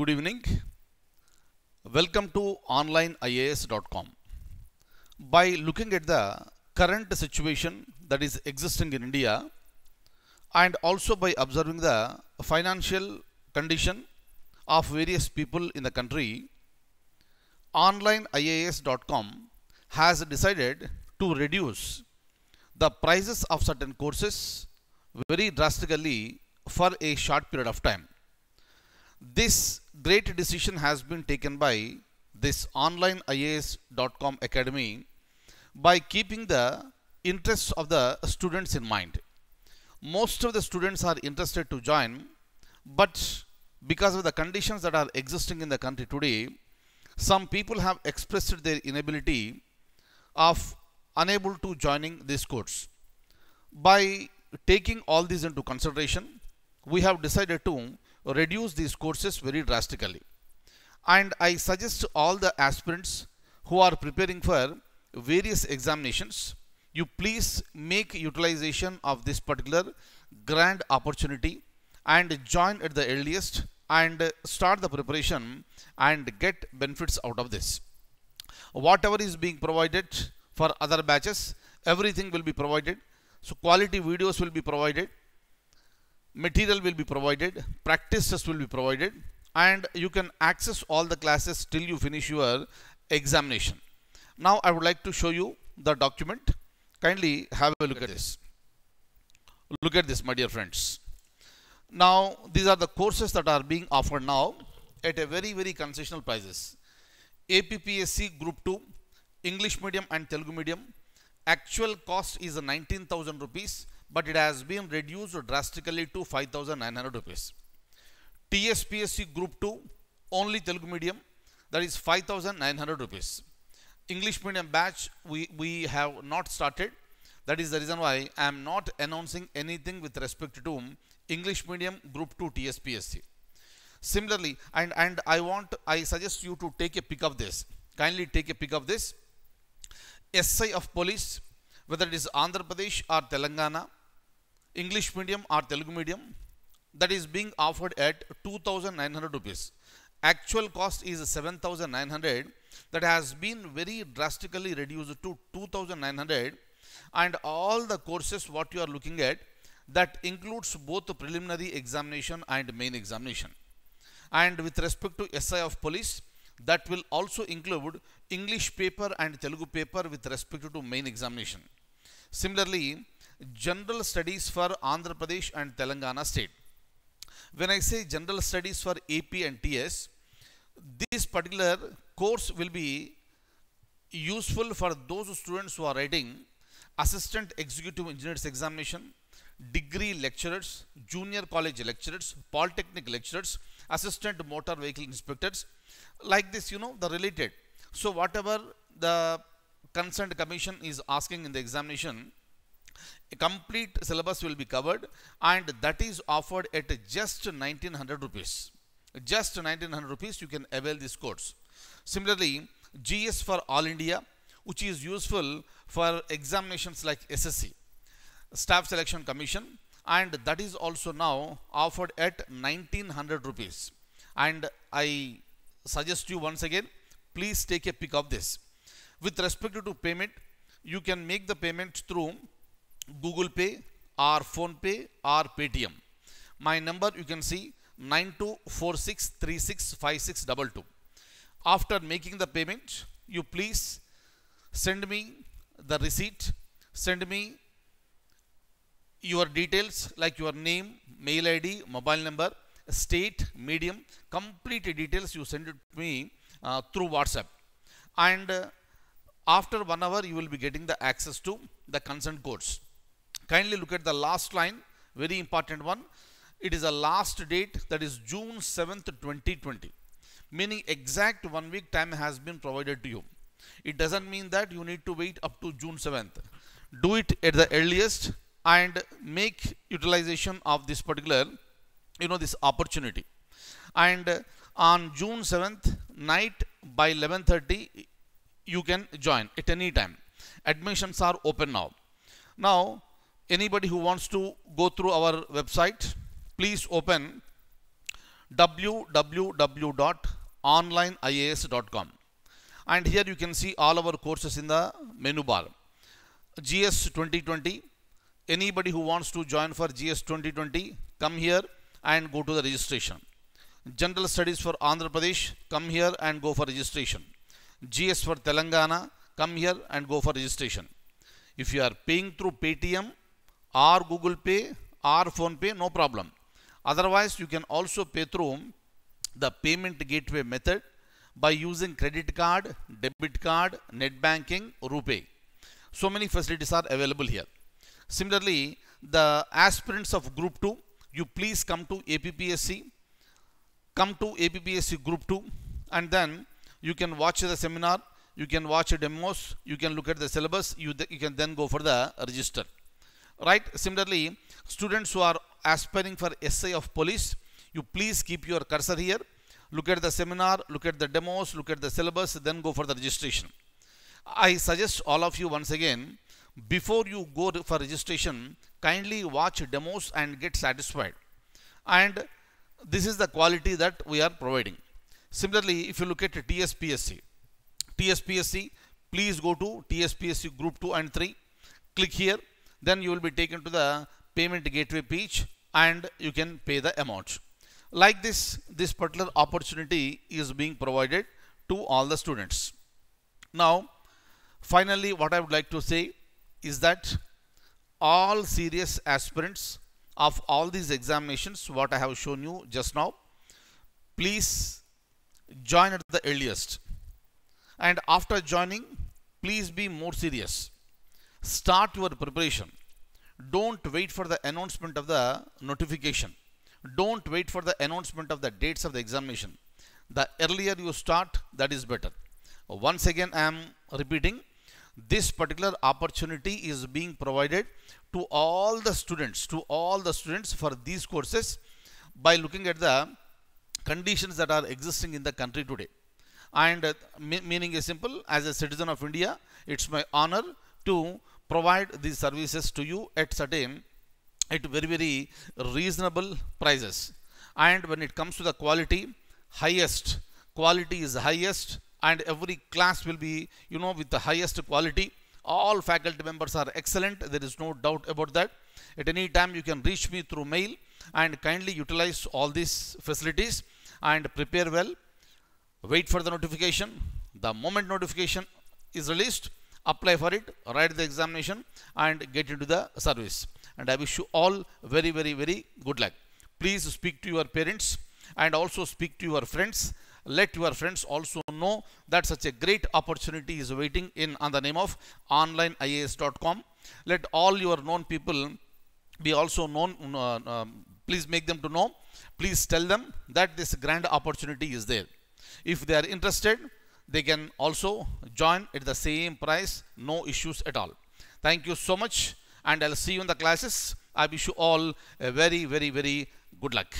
Good evening. Welcome to onlineias.com. By looking at the current situation that is existing in India and also by observing the financial condition of various people in the country, onlineias.com has decided to reduce the prices of certain courses very drastically for a short period of time. This great decision has been taken by this onlineias.com academy by keeping the interests of the students in mind. Most of the students are interested to join, but because of the conditions that are existing in the country today, some people have expressed their inability of unable to joining this course. By taking all these into consideration, we have decided to reduce these courses very drastically. And I suggest all the aspirants who are preparing for various examinations, you please make utilization of this particular grand opportunity and join at the earliest and start the preparation and get benefits out of this. Whatever is being provided for other batches, everything will be provided. So quality videos will be provided material will be provided, practice will be provided and you can access all the classes till you finish your examination. Now I would like to show you the document. Kindly have a look at this. Look at this my dear friends. Now these are the courses that are being offered now at a very very concessional prices. APPSC Group 2, English medium and Telugu medium. Actual cost is 19,000 rupees but it has been reduced drastically to 5,900 rupees. TSPSC Group 2, only Telugu medium, that is 5,900 rupees. English medium batch, we, we have not started. That is the reason why I am not announcing anything with respect to English medium Group 2 TSPSC. Similarly, and, and I want, I suggest you to take a pick of this. Kindly take a pick of this. SI of police, whether it is Andhra Pradesh or Telangana, English medium or Telugu medium that is being offered at 2900 rupees. Actual cost is 7900 that has been very drastically reduced to 2900 and all the courses what you are looking at that includes both preliminary examination and main examination. And with respect to SI of police that will also include English paper and Telugu paper with respect to main examination. Similarly, General Studies for Andhra Pradesh and Telangana State. When I say General Studies for AP and TS, this particular course will be useful for those students who are writing Assistant Executive Engineers Examination, degree lecturers, junior college lecturers, polytechnic lecturers, assistant motor vehicle inspectors, like this, you know, the related. So whatever the concerned commission is asking in the examination, a complete syllabus will be covered and that is offered at just 1900 rupees. Just 1900 rupees you can avail this course. Similarly, GS for All India which is useful for examinations like SSC, Staff Selection Commission and that is also now offered at 1900 rupees. And I suggest you once again, please take a pick of this. With respect to payment, you can make the payment through Google Pay or Phone Pay or Paytm. My number you can see 9246365622. After making the payment, you please send me the receipt, send me your details like your name, mail ID, mobile number, state, medium, complete details you send it to me uh, through WhatsApp. And uh, after one hour, you will be getting the access to the consent codes. Kindly look at the last line, very important one. It is a last date that is June 7th, 2020. Meaning exact one week time has been provided to you. It doesn't mean that you need to wait up to June 7th. Do it at the earliest and make utilization of this particular, you know, this opportunity. And on June 7th night by 11.30, you can join at any time. Admissions are open now. Now, anybody who wants to go through our website please open www.onlineias.com and here you can see all our courses in the menu bar GS 2020 anybody who wants to join for GS 2020 come here and go to the registration general studies for Andhra Pradesh come here and go for registration GS for Telangana come here and go for registration if you are paying through Paytm or Google Pay or Phone Pay, no problem. Otherwise, you can also pay through the payment gateway method by using credit card, debit card, net banking, Rupee. So many facilities are available here. Similarly, the aspirants of Group 2, you please come to APPSC, come to APPSC Group 2 and then you can watch the seminar, you can watch the demos, you can look at the syllabus, you, you can then go for the register right similarly students who are aspiring for essay of police you please keep your cursor here look at the seminar look at the demos look at the syllabus then go for the registration i suggest all of you once again before you go for registration kindly watch demos and get satisfied and this is the quality that we are providing similarly if you look at tspsc tspsc please go to tspsc group 2 and 3 click here then you will be taken to the payment gateway page and you can pay the amount. Like this, this particular opportunity is being provided to all the students. Now, finally, what I would like to say is that all serious aspirants of all these examinations, what I have shown you just now, please join at the earliest. And after joining, please be more serious start your preparation don't wait for the announcement of the notification don't wait for the announcement of the dates of the examination the earlier you start that is better once again i am repeating this particular opportunity is being provided to all the students to all the students for these courses by looking at the conditions that are existing in the country today and uh, meaning is simple as a citizen of india it's my honor to provide these services to you at certain at very very reasonable prices and when it comes to the quality highest quality is highest and every class will be you know with the highest quality all faculty members are excellent there is no doubt about that at any time you can reach me through mail and kindly utilize all these facilities and prepare well wait for the notification the moment notification is released apply for it, write the examination and get into the service. And I wish you all very, very, very good luck. Please speak to your parents and also speak to your friends. Let your friends also know that such a great opportunity is waiting in on the name of onlineias.com. Let all your known people be also known. Uh, please make them to know. Please tell them that this grand opportunity is there. If they are interested, they can also join at the same price no issues at all thank you so much and i'll see you in the classes i wish you all a very very very good luck